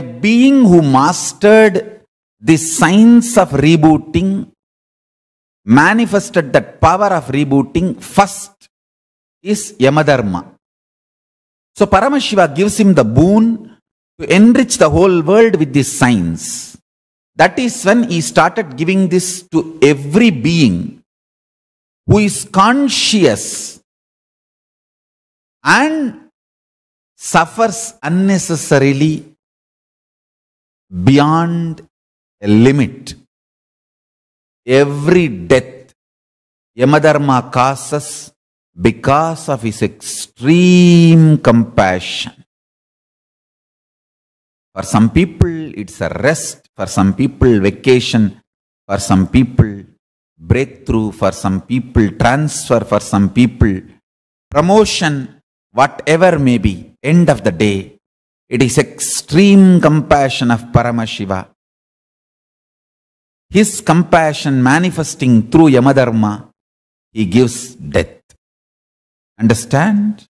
A being who mastered the science of rebooting manifested that power of rebooting first is Yamadharma. So Paramashiva gives him the boon to enrich the whole world with this science. That is when he started giving this to every being who is conscious and suffers unnecessarily beyond a limit. Every death Yamadharma causes because of his extreme compassion. For some people, it's a rest. For some people, vacation. For some people, breakthrough. For some people, transfer. For some people, promotion. Whatever may be, end of the day, it is extreme compassion of Paramashiva. His compassion manifesting through Yamadharma, he gives death. Understand?